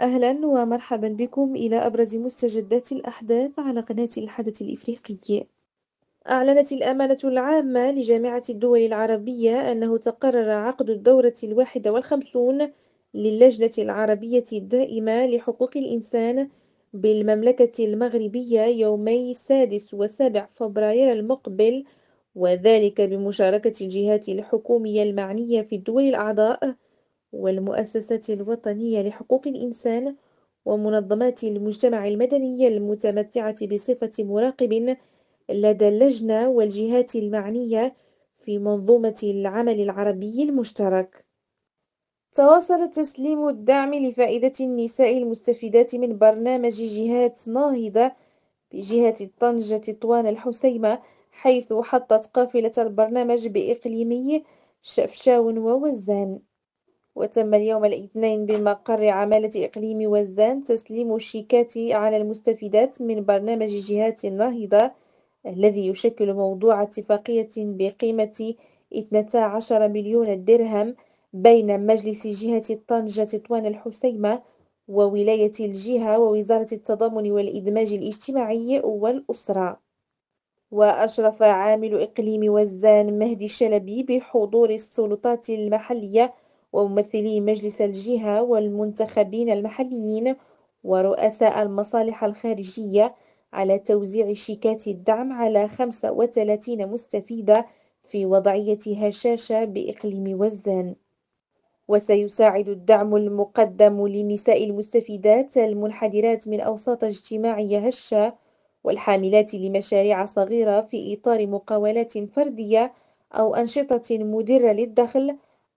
أهلا ومرحبا بكم إلى أبرز مستجدات الأحداث على قناة الحدث الإفريقي أعلنت الأمانة العامة لجامعة الدول العربية أنه تقرر عقد الدورة الواحدة والخمسون للجنة العربية الدائمة لحقوق الإنسان بالمملكة المغربية يومي السادس وسابع فبراير المقبل وذلك بمشاركة الجهات الحكومية المعنية في الدول الأعضاء والمؤسسة الوطنية لحقوق الإنسان ومنظمات المجتمع المدني المتمتعة بصفة مراقب لدى اللجنة والجهات المعنية في منظومة العمل العربي المشترك. تواصل تسليم الدعم لفائدة النساء المستفيدات من برنامج جهات ناهضة بجهة طنجة طوان الحسيمة حيث حطت قافلة البرنامج بإقليمي شفشاون ووزان وتم اليوم الاثنين بمقر عمالة إقليم وزان تسليم الشيكات على المستفيدات من برنامج جهات النهضة الذي يشكل موضوع اتفاقية بقيمة 12 مليون درهم بين مجلس جهة طنجة تطوان الحسيمة وولاية الجهة ووزارة التضامن والإدماج الاجتماعي والأسرة وأشرف عامل إقليم وزان مهدي الشلبي بحضور السلطات المحلية وممثلي مجلس الجهة والمنتخبين المحليين ورؤساء المصالح الخارجية على توزيع شيكات الدعم على 35 مستفيدة في وضعية هشاشة بإقليم وزان وسيساعد الدعم المقدم للنساء المستفيدات المنحدرات من أوساط اجتماعية هشة والحاملات لمشاريع صغيرة في إطار مقاولات فردية أو أنشطة مدرة للدخل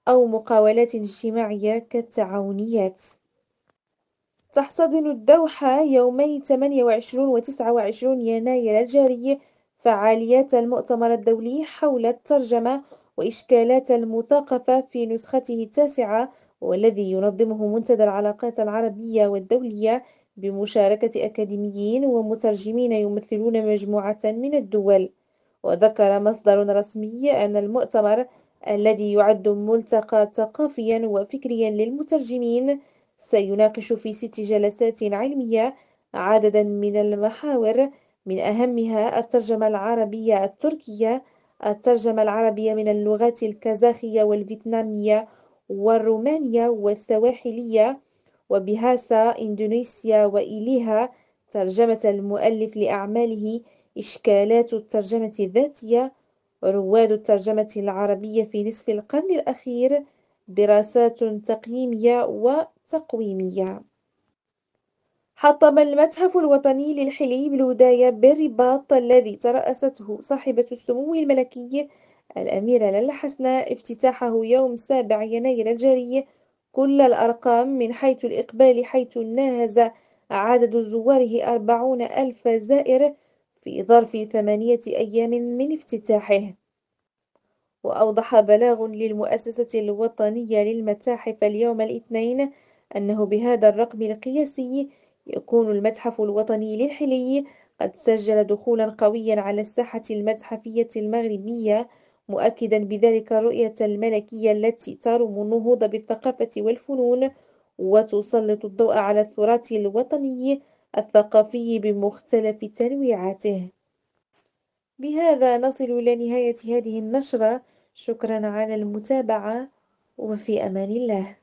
أو مقاولات اجتماعية كالتعاونيات تحتضن الدوحة يومي 28 و 29 يناير الجاري فعاليات المؤتمر الدولي حول الترجمة وإشكالات المثاقفة في نسخته التاسعة والذي ينظمه منتدى العلاقات العربية والدولية بمشاركة أكاديميين ومترجمين يمثلون مجموعة من الدول وذكر مصدر رسمي أن المؤتمر الذي يعد ملتقى ثقافيا وفكريا للمترجمين سيناقش في ست جلسات علمية عددا من المحاور من أهمها الترجمة العربية التركية الترجمة العربية من اللغات الكازاخية والفيتنامية والرومانية والسواحلية وبهاسا إندونيسيا وإليها ترجمة المؤلف لأعماله إشكالات الترجمة الذاتية رواد الترجمة العربية في نصف القرن الأخير دراسات تقييمية وتقويمية حطم المتحف الوطني للحلي بالوداية بالرباط الذي ترأسته صاحبة السمو الملكي الأميرة لالا حسناء افتتاحه يوم 7 يناير الجاري كل الأرقام من حيث الإقبال حيث ناهز عدد زواره أربعون ألف زائر في ظرف ثمانية أيام من افتتاحه وأوضح بلاغ للمؤسسة الوطنية للمتاحف اليوم الاثنين أنه بهذا الرقم القياسي يكون المتحف الوطني للحلي قد سجل دخولا قويا على الساحة المتحفية المغربية مؤكدا بذلك الرؤية الملكية التي ترم النهوض بالثقافة والفنون وتسلط الضوء على التراث الوطني الثقافي بمختلف تنويعاته بهذا نصل إلى نهاية هذه النشرة شكرا على المتابعة وفي أمان الله